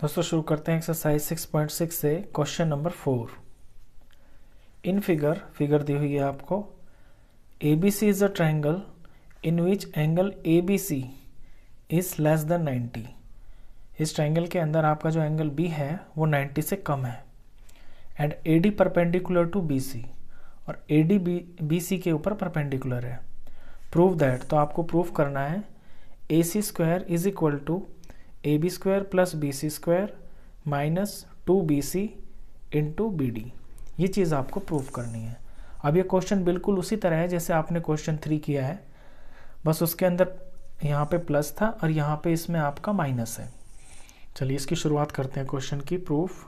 दोस्तों शुरू करते हैं एक्सरसाइज 6.6 से question number four in figure figure दी हुई है आपको A B C is a triangle in which angle A B C is less than 90 इस ट्राइंगल के अंदर आपका जो एंगल बी है वो 90 से कम है and A D perpendicular to B C और A D B B C के ऊपर परपेंडिकुलर है प्रूव दैट तो आपको प्रूफ करना है A C square is equal to A B square plus B C square minus two B C into B D ये चीज़ आपको प्रूव करनी है अब ये क्वेश्चन बिल्कुल उसी तरह है जैसे आपने क्वेश्चन थ्री किया है बस उसके अंदर यहाँ पे प्लस था और यहाँ पे इसमें आपका माइनस है चलिए इसकी शुरुआत करते हैं क्वेश्चन की प्रूफ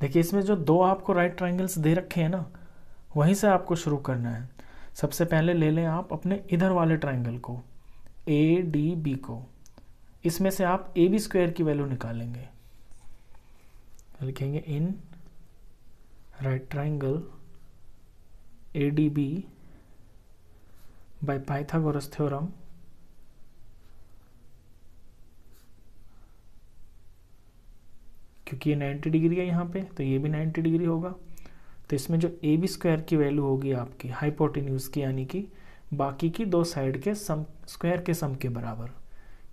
देखिए इसमें जो दो आपको राइट ट्राइंगल्स दे रखे हैं ना वहीं से आपको शुरू करना है सबसे पहले ले लें आप अपने इधर वाले ट्राइंगल को ए डी बी को इसमें से आप ए बी स्क्वायर की वैल्यू निकालेंगे लिखेंगे in right triangle A D B by Pythagoras theorem क्योंकि ये 90 डिग्री है यहाँ पे तो ये भी 90 डिग्री होगा तो इसमें जो ए बी स्क्वायर की वैल्यू होगी आपकी हाइपोटिन्यूज की यानी कि बाकी की दो साइड के सम स्क्वायर के सम के बराबर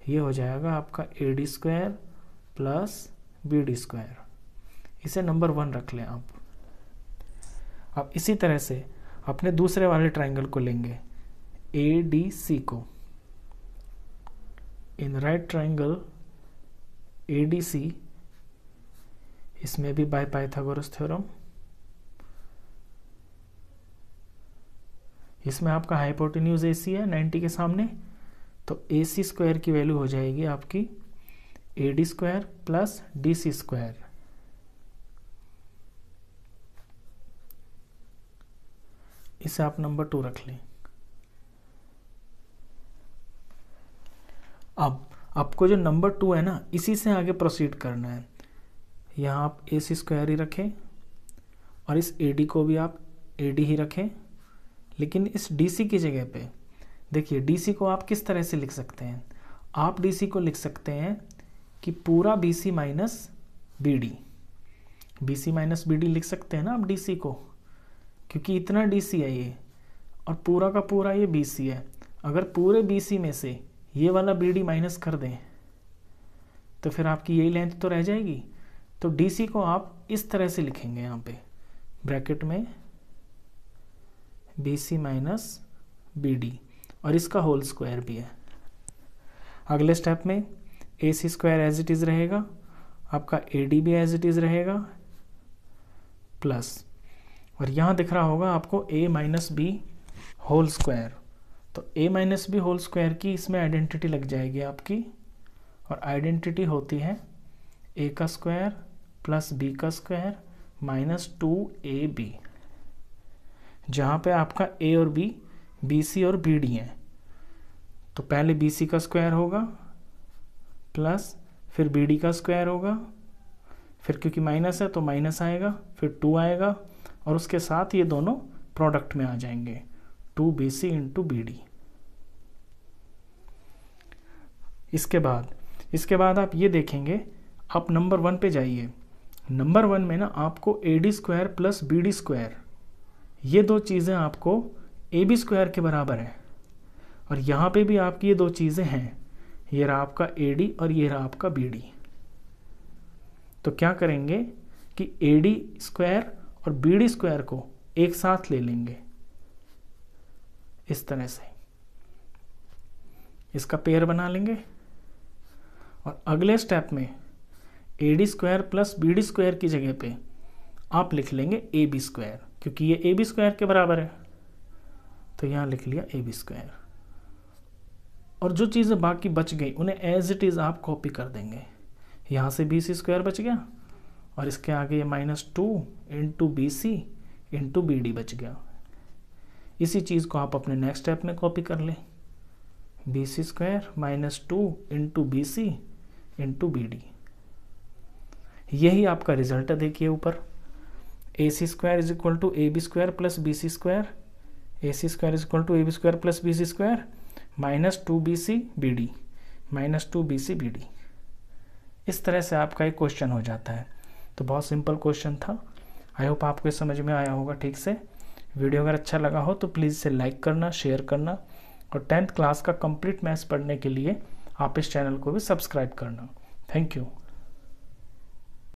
ये हो जाएगा आपका A D square plus B D square इसे नंबर वन रख लें आप अब इसी तरह से अपने दूसरे वाले ट्राइंगल को लेंगे ए डी सी को in right triangle A D C इसमें भी बाय पाइथागोरस थ्योरम इसमें आपका हाइपोटेन्यूज ए सी है नाइन्टी के सामने तो ए सी स्क्वायर की वैल्यू हो जाएगी आपकी A D square plus D C square इसे आप नंबर टू रख लें अब आपको जो नंबर टू है ना इसी से आगे प्रोसीड करना है यहाँ आप ए सी स्क्वायर ही रखें और इस ए डी को भी आप ए डी ही रखें लेकिन इस डीसी की जगह पे देखिए डीसी को आप किस तरह से लिख सकते हैं आप डीसी को लिख सकते हैं कि पूरा B C minus B D B C minus B D लिख सकते हैं ना आप डीसी को क्योंकि इतना डीसी है ये और पूरा का पूरा ये बीसी है अगर पूरे बीसी में से ये वाला बीडी माइनस कर दें तो फिर आपकी यही लेंथ तो रह जाएगी तो डीसी को आप इस तरह से लिखेंगे यहाँ पे ब्रैकेट में B C minus B D और इसका होल स्क्वायर भी है अगले स्टेप में A C square as it is रहेगा आपका ए डी भी एज इट इज़ रहेगा प्लस और यहाँ दिख रहा होगा आपको A minus B whole square तो A minus B whole square की इसमें आइडेंटिटी लग जाएगी आपकी और आइडेंटिटी होती है ए का स्क्वायर प्लस बी का square minus two A B जहाँ पे आपका ए और बी बी सी और बी डी हैं तो पहले बी सी का स्क्वायर होगा प्लस फिर बी डी का स्क्वायर होगा फिर क्योंकि माइनस है तो माइनस आएगा फिर टू आएगा और उसके साथ ये दोनों प्रोडक्ट में आ जाएंगे two B C into B D इसके बाद इसके बाद आप ये देखेंगे आप नंबर वन पे जाइए नंबर वन में ना आपको A D square plus B D square ये दो चीज़ें आपको ए बी स्क्वायर के बराबर है और यहाँ पे भी आपकी ये दो चीज़ें हैं ये रहा आपका ए डी और ये रहा आपका बी डी तो क्या करेंगे कि ए डी स्क्वायर और बी डी स्क्वायर को एक साथ ले लेंगे इस तरह से इसका पेयर बना लेंगे और अगले स्टेप में A D square plus B D square की जगह पे आप लिख लेंगे ए बी स्क्वायर क्योंकि ये ए बी स्क्वायर के बराबर है तो यहाँ लिख लिया ए बी स्क्वायर और जो चीज़ें बाकी बच गई उन्हें एज इट इज़ आप कॉपी कर देंगे यहाँ से बी सी स्क्वायर बच गया और इसके आगे ये minus two into B C into B D बच गया इसी चीज़ को आप अपने नेक्स्ट स्टेप में कॉपी कर लें B C square minus two into B C into B D यही आपका रिजल्ट है देखिए ऊपर A C square is equal to A B square plus B C square A C square is equal to A B square plus B C square minus two B C B D minus two B C B D इस तरह से आपका एक question हो जाता है तो बहुत सिंपल क्वेश्चन था आई होप आपको समझ में आया होगा ठीक से वीडियो अगर अच्छा लगा हो तो प्लीज़ इसे लाइक करना शेयर करना और टेंथ क्लास का कंप्लीट मैथ्स पढ़ने के लिए आप इस चैनल को भी सब्सक्राइब करना थैंक यू